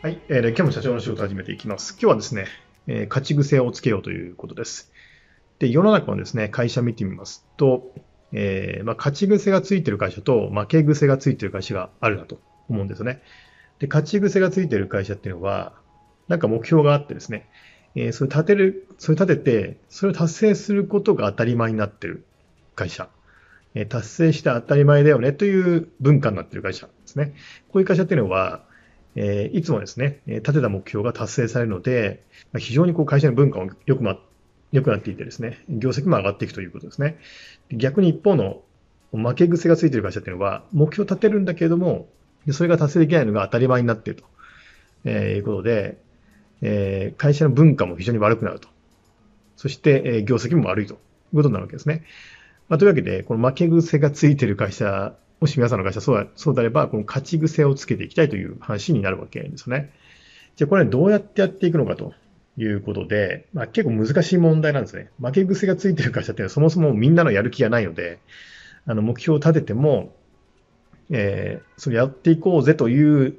はい、えー、今日も社長の仕事を始めていきます。今日はですね、えー、勝ち癖をつけようということです。で、世の中のですね、会社見てみますと、えー、まあ、勝ち癖がついてる会社と負け癖がついてる会社があるなと思うんですよね。で、勝ち癖がついてる会社っていうのは、なんか目標があってですね、えそれ立てる、それ立てて、それを達成することが当たり前になってる会社。え達成して当たり前だよねという文化になってる会社ですね。こういう会社っていうのは、えー、いつもですね、立てた目標が達成されるので、まあ、非常にこう会社の文化も良く,、ま、良くなっていてですね、業績も上がっていくということですね。逆に一方の負け癖がついている会社というのは、目標を立てるんだけれども、それが達成できないのが当たり前になっていると、えー、いうことで、えー、会社の文化も非常に悪くなると。そして、えー、業績も悪いということになるわけですね。まあ、というわけで、この負け癖がついている会社もし皆さんの会社そうだ、そうであれば、この勝ち癖をつけていきたいという話になるわけですよね。じゃあこれはどうやってやっていくのかということで、まあ、結構難しい問題なんですね。負け癖がついてる会社っていうのはそもそもみんなのやる気がないので、あの目標を立てても、えー、それやっていこうぜという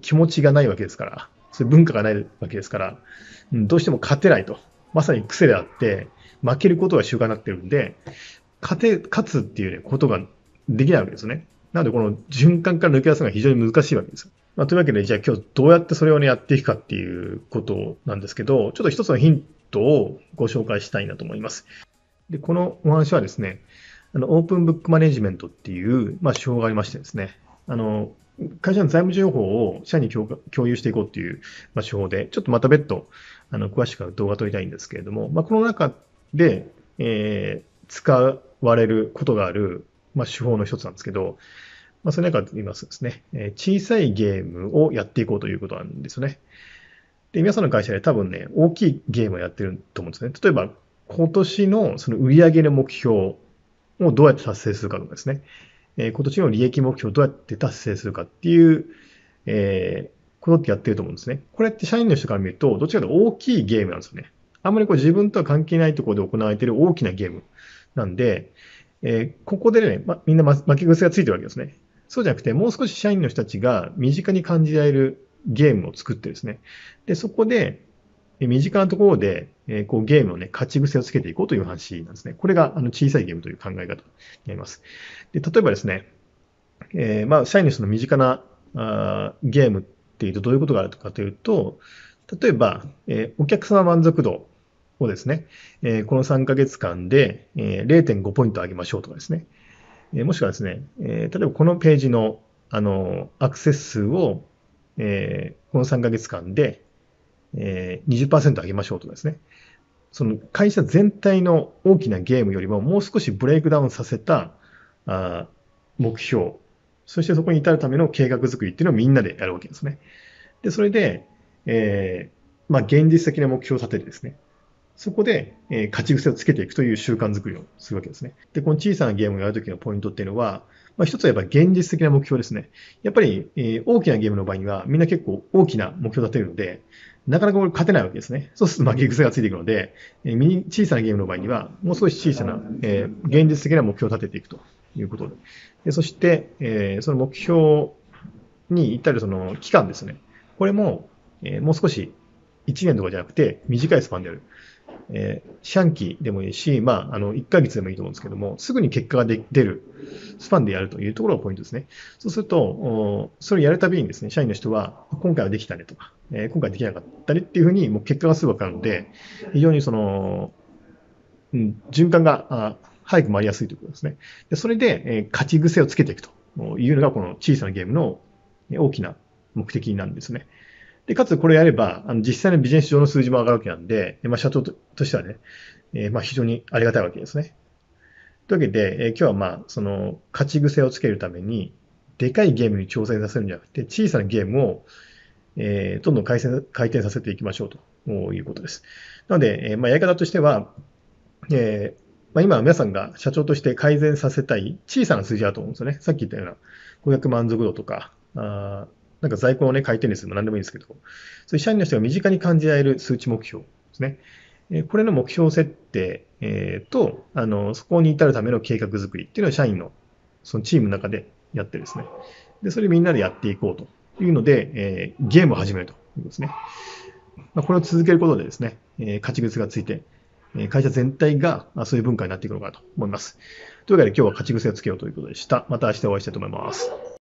気持ちがないわけですから、そういう文化がないわけですから、うん、どうしても勝てないと。まさに癖であって、負けることが習慣になってるんで、勝て、勝つっていう、ね、ことができないわけですね。なので、この循環から抜け出すのが非常に難しいわけです。まあ、というわけで、じゃあ今日どうやってそれをね、やっていくかっていうことなんですけど、ちょっと一つのヒントをご紹介したいなと思います。で、このお話はですね、あの、オープンブックマネジメントっていう、まあ、手法がありましてですね、あの、会社の財務情報を社に共有していこうっていう、まあ、手法で、ちょっとまた別途、あの、詳しく動画撮りたいんですけれども、まあ、この中で、えー、使われることがあるまあ、手法の一つなんですけど、まあ、その中で言いますとですね、え小さいゲームをやっていこうということなんですよね。で、皆さんの会社で多分ね、大きいゲームをやってると思うんですね。例えば、今年のその売上の目標をどうやって達成するかとかですね、え今年の利益目標をどうやって達成するかっていう、えー、ことってやってると思うんですね。これって社員の人から見ると、どっちかというと大きいゲームなんですよね。あんまりこう自分とは関係ないところで行われている大きなゲームなんで、えー、ここでね、ま、みんな負け癖がついてるわけですね。そうじゃなくて、もう少し社員の人たちが身近に感じられるゲームを作ってですね、でそこで、身近なところで、えー、こうゲームをね、勝ち癖をつけていこうという話なんですね。これがあの小さいゲームという考え方になります。で例えばですね、えー、まあ、社員の人の身近なあーゲームっていうとどういうことがあるかというと、例えば、えー、お客様満足度をですね、えー、この3ヶ月間で、えー、0.5ポイント上げましょうとかですね、えー、もしくはですね、えー、例えばこのページの、あのアクセス数を、えー、この3ヶ月間で、えー、20%上げましょうとかですね、その会社全体の大きなゲームよりももう少しブレイクダウンさせたあ目標、そしてそこに至るための計画作りっていうのをみんなでやるわけですね。で、それで、えー、まあ、現実的な目標を立ててですね、そこで、え勝ち癖をつけていくという習慣づくりをするわけですね。で、この小さなゲームをやるときのポイントっていうのは、まあ、一つはやっぱり現実的な目標ですね。やっぱり、え大きなゲームの場合には、みんな結構大きな目標を立てるので、なかなかこれ勝てないわけですね。そうすると負け癖がついていくので、えー、小さなゲームの場合には、もう少し小さな、え現実的な目標を立てていくということで。でそして、えその目標に至るその期間ですね。これも、えもう少し1年とかじゃなくて、短いスパンでやる。えー、ンキーでもいいし、まあ、あの、1ヶ月でもいいと思うんですけども、すぐに結果が出る、スパンでやるというところがポイントですね。そうすると、それをやるたびにですね、社員の人は、今回はできたねとか、えー、今回できなかったねっていうふうに、もう結果がすぐわかるので、非常にその、うん、循環が早く回りやすいということですね。でそれで、えー、勝ち癖をつけていくというのが、この小さなゲームの大きな目的なんですね。で、かつこれやれば、あの実際のビジネス上の数字も上がるわけなんで、まあ、社長としてはね、えー、まあ非常にありがたいわけですね。というわけで、えー、今日はまあ、その、勝ち癖をつけるために、でかいゲームに挑戦させるんじゃなくて、小さなゲームを、えー、どんどん回転回転させていきましょうということです。なので、えー、まあ、やり方としては、えー、まあ、今皆さんが社長として改善させたい小さな数字だと思うんですよね。さっき言ったような、顧客満足度とか、あなんか在庫をね、回転率でも何でもいいんですけど、そういう社員の人が身近に感じられる数値目標ですね。これの目標設定、えー、と、あの、そこに至るための計画づくりっていうのを社員の、そのチームの中でやってですね。で、それみんなでやっていこうというので、えー、ゲームを始めるということですね。まあ、これを続けることでですね、えー、勝ち癖がついて、え会社全体がそういう文化になっていくのかなと思います。というわけで今日は勝ち癖をつけようということでした。また明日お会いしたいと思います。